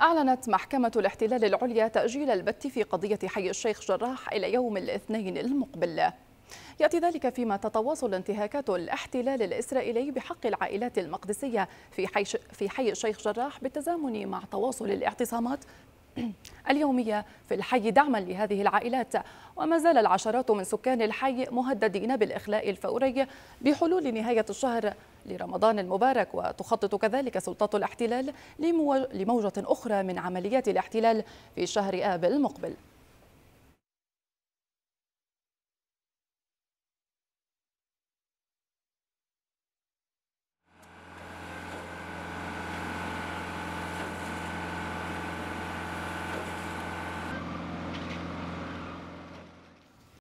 أعلنت محكمة الاحتلال العليا تأجيل البت في قضية حي الشيخ جراح إلى يوم الاثنين المقبل يأتي ذلك فيما تتواصل انتهاكات الاحتلال الإسرائيلي بحق العائلات المقدسية في حي, الشيخ جراح بالتزامن مع تواصل الاعتصامات اليومية في الحي دعما لهذه العائلات وما زال العشرات من سكان الحي مهددين بالإخلاء الفوري بحلول نهاية الشهر لرمضان المبارك وتخطط كذلك سلطات الاحتلال لموجة أخرى من عمليات الاحتلال في شهر آب المقبل